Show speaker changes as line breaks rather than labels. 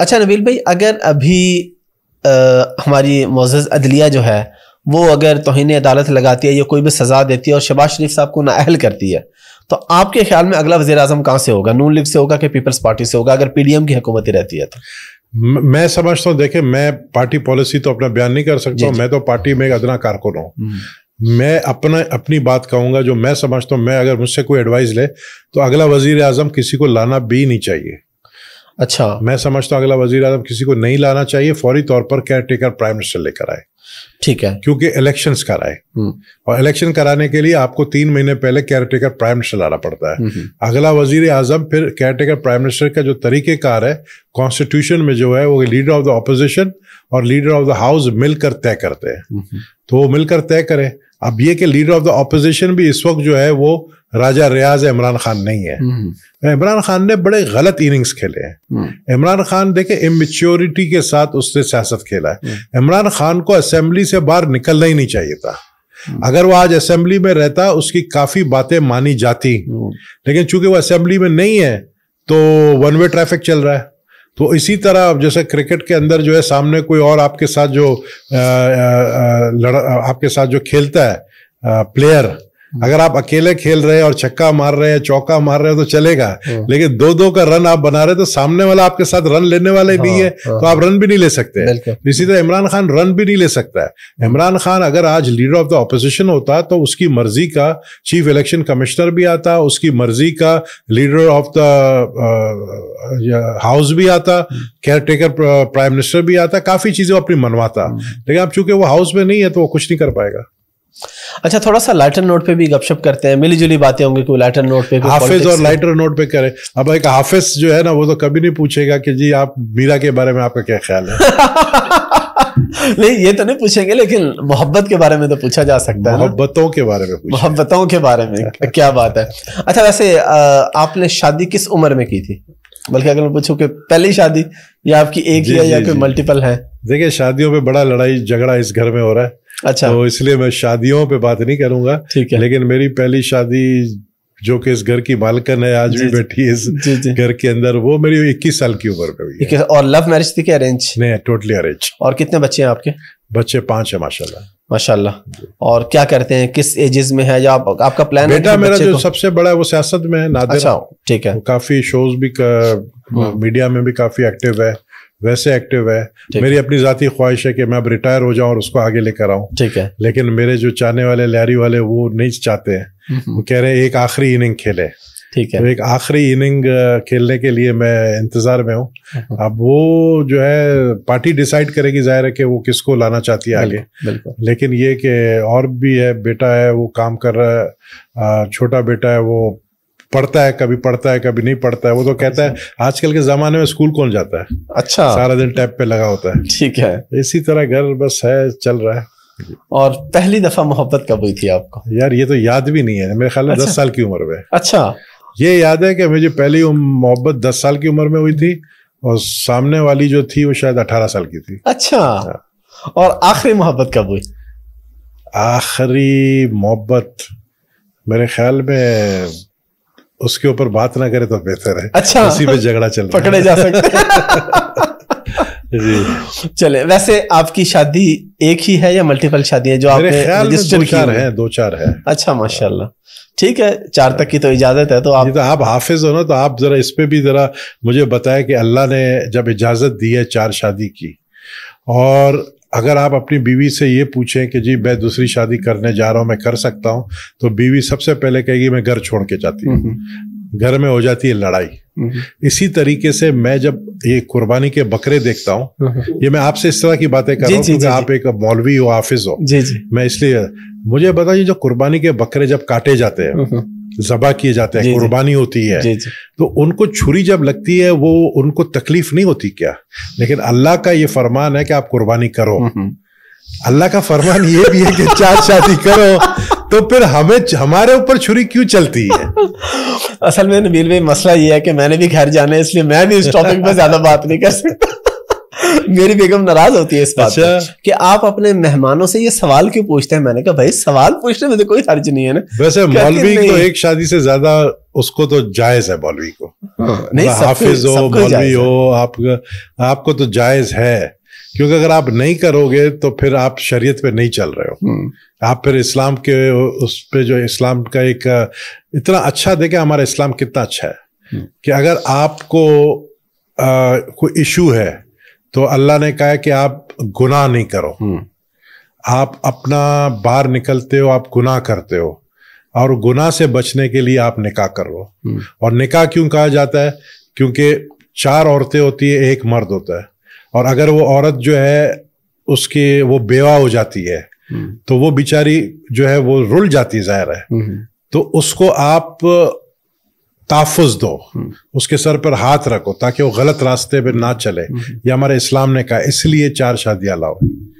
अच्छा नबील भाई अगर अभी आ, हमारी मोज़ अदलिया जो है वो अगर तोहन अदालत लगाती है या कोई भी सज़ा देती है और शबाज शरीफ साहब को नाअहल करती है तो
आपके ख्याल में अगला वजी अजम कहाँ से होगा नून लीग से होगा कि पीपल्स पार्टी से होगा अगर पी डी एम की हुकूमती रहती है तो मैं समझता हूँ देखे मैं पार्टी पॉलिसी तो अपना बयान नहीं कर सकता हूँ मैं तो पार्टी में एक अदना कारकुन हूँ हम्म। मैं अपना अपनी बात कहूँगा जो मैं समझता हूँ मैं अगर मुझसे कोई एडवाइस ले तो अगला वजीर अजम किसी को लाना भी नहीं चाहिए अच्छा मैं समझता हूँ अगला वजीर आजम किसी को नहीं लाना चाहिए फौरी तौर पर केयर टेकर प्राइम मिनिस्टर लेकर आए ठीक है क्योंकि इलेक्शन कराए हम्म। और इलेक्शन कराने के लिए आपको तीन महीने पहले केयर टेकर प्राइम मिनिस्टर लाना पड़ता है हम्म, हम्म। अगला वजीर आजम फिर केयर टेकर प्राइम मिनिस्टर का जो तरीकेकार है कॉन्स्टिट्यूशन में जो है वो लीडर ऑफ द ऑपोजिशन और लीडर ऑफ द हाउस मिलकर तय करते हैं तो वो मिलकर तय करें अब ये कि लीडर ऑफ द ऑपोजिशन भी इस वक्त जो है वो राजा रियाज इमरान खान नहीं है हम्म। इमरान खान ने बड़े गलत इनिंग्स खेले हैं हम्म। इमरान खान देखे इमेच्योरिटी के साथ उसने सियासत खेला है हम्म। इमरान खान को असेंबली से बाहर निकलना ही नहीं चाहिए था अगर वो आज असेंबली में रहता उसकी काफी बातें मानी जाती लेकिन चूंकि वो असेंबली में नहीं है तो वन वे ट्रैफिक चल रहा है तो इसी तरह जैसे क्रिकेट के अंदर जो है सामने कोई और आपके साथ जो आ, आ, लड़, आपके साथ जो खेलता है आ, प्लेयर हम्म। अगर आप अकेले खेल रहे हैं और छक्का मार रहे हैं चौका मार रहे हैं तो चलेगा हाँ। लेकिन दो दो का रन आप बना रहे हैं तो सामने वाला आपके साथ रन लेने वाले भी हाँ, है हाँ। तो आप रन भी नहीं ले सकते इसी तरह इमरान खान रन भी नहीं ले सकता है इमरान खान अगर आज लीडर ऑफ द अपोजिशन होता तो उसकी मर्जी का चीफ इलेक्शन कमिश्नर भी आता उसकी मर्जी का लीडर ऑफ द हाउस भी आता केयर टेकर प्राइम मिनिस्टर भी आता काफी चीजें अपनी मनवाता लेकिन अब चूंकि वो हाउस में नहीं है तो वो कुछ नहीं कर पाएगा अच्छा थोड़ा सा लाइटर नोट पे भी गपशप करते हैं मिली जुली बातें होंगी कोई लाइटर नोट पे हाफिज और लाइटर नोट पे करें अब एक हाफिज जो है ना वो तो कभी नहीं पूछेगा कि जी आप मीरा के बारे में आपका क्या ख्याल है नहीं ये तो नहीं पूछेंगे लेकिन
मोहब्बत के बारे में तो पूछा जा सकता है मोहब्बतों के बारे में मोहब्बतों के बारे में क्या बात है अच्छा वैसे आपने शादी किस उम्र में की थी बल्कि अगर मैं पूछूं कि पहली शादी
या आपकी एक ही है या कोई मल्टीपल है देखिए शादियों में बड़ा लड़ाई झगड़ा इस घर में हो रहा है अच्छा तो इसलिए मैं शादियों पे बात नहीं करूंगा ठीक है लेकिन मेरी पहली शादी जो कि इस घर की मालकन है आज भी बैठी है इस घर के अंदर वो मेरी 21 साल की उम्र में हुई और लव मैरिज थी क्या अरेंज नहीं टोटली अरेंज और कितने बच्चे हैं आपके बच्चे पांच है माशाल्लाह
माशाल्लाह और क्या करते हैं किस एजेस में है या आप, आपका प्लान बेटा मेरा जो
सबसे बड़ा है वो सियासत में है नादिर अच्छा ठीक है काफी शोज भी मीडिया हम्म। में भी काफी एक्टिव है वैसे एक्टिव है मेरी अपनी जाती ख्वाहिश है कि मैं अब रिटायर हो जाऊं और उसको आगे लेकर आऊं ठीक है लेकिन मेरे जो चाहने वाले लहरी वाले वो नहीं चाहते हैं वो कह रहे हैं एक आखिरी इनिंग खेले ठीक है तो एक आखिरी इनिंग खेलने के लिए मैं इंतजार में हूँ अब वो जो है पार्टी डिसाइड करेगी जाहिर है कि वो किसको लाना चाहती है आगे लेकिन ये कि और भी है बेटा है वो काम कर रहा है छोटा बेटा है वो पढ़ता है कभी पढ़ता है कभी नहीं पढ़ता है वो तो कहता है आजकल के जमाने में स्कूल कौन जाता है अच्छा सारा दिन टैब पे लगा होता है ठीक है इसी तरह घर बस है चल रहा है और पहली दफा मोहब्बत कब हुई थी आपको यार ये तो याद भी नहीं है मेरे ख्याल में अच्छा? दस साल की उम्र में अच्छा ये याद है कि मुझे पहली मोहब्बत दस साल की उम्र में हुई थी और सामने वाली जो थी वो शायद अठारह साल की थी अच्छा हाँ। और आखिरी मोहब्बत कब हुई आखिरी मोहब्बत मेरे ख्याल में उसके ऊपर बात ना करें तो बेहतर है अच्छा उसी पे झगड़ा चल पकड़े जा
सकते
जी
चले वैसे आपकी शादी एक ही है या मल्टीपल है
जो आपने रजिस्टर की है दो चार है अच्छा माशाल्लाह ठीक है चार तक की तो इजाजत है तो आप तो आप हाफिज हो ना तो आप जरा इस पे भी जरा मुझे बताएं कि अल्लाह ने जब इजाजत दी है चार शादी की और अगर आप अपनी बीवी से ये पूछें कि जी मैं दूसरी शादी करने जा रहा हूँ मैं कर सकता हूँ तो बीवी सबसे पहले कहेगी मैं घर छोड़ के जाती हूँ हम्म। घर में हो जाती है लड़ाई हम्म। इसी तरीके से मैं जब ये कुर्बानी के बकरे देखता हूँ हाँ, हाँ। ये मैं आपसे इस तरह की बातें कर रहा हूँ क्योंकि आप एक मौलवी हो हाफिज हो जी जी मैं इसलिए मुझे बताइए जो कुर्बानी के बकरे जब काटे जाते हैं हाँ, जबा किए जाते हैं कुर्बानी होती है जी जी। तो उनको छुरी जब लगती है वो उनको तकलीफ नहीं होती क्या लेकिन अल्लाह का ये फरमान है कि आप कुर्बानी करो हम्म, हम्म। अल्लाह का फरमान ये भी है कि चार शादी करो तो फिर हमें हमारे ऊपर छुरी क्यों चलती है
असल में नबील भाई मसला ये है कि मैंने भी घर जाना है इसलिए मैं भी इस टॉपिक पर ज्यादा बात नहीं कर सकता मेरी बेगम नाराज होती है इस बात अच्छा? कि आप अपने मेहमानों से ये सवाल क्यों पूछते हैं मैंने कहा भाई सवाल पूछने में तो कोई हर्ज नहीं है ना वैसे मौलवी को एक
शादी से ज्यादा उसको तो जायज है मौलवी को हाँ। मतलब नहीं हाफिज हो मौलवी हो आप आपको तो जायज है क्योंकि अगर आप नहीं करोगे तो फिर आप शरीयत पे नहीं चल रहे हो हम्म। आप फिर इस्लाम के उस पे जो इस्लाम का एक इतना अच्छा देखे हमारा इस्लाम कितना अच्छा है हम्म। कि अगर आपको कोई इशू है तो अल्लाह ने कहा कि आप गुनाह नहीं करो हम्म। आप अपना बाहर निकलते हो आप गुनाह करते हो और गुनाह से बचने के लिए आप निकाह करो हम्म। और निकाह क्यों कहा जाता है क्योंकि चार औरतें होती है एक मर्द होता है और अगर वो औरत जो है उसकी वो बेवा हो जाती है हम्म। तो वो बेचारी जो है वो रुल जाती जाहिर है तो उसको आप तहफुज दो हम्म। उसके सर पर हाथ रखो ताकि वो गलत रास्ते पर ना चले हम्म। ये हमारे इस्लाम ने कहा इसलिए चार शादियां लाओ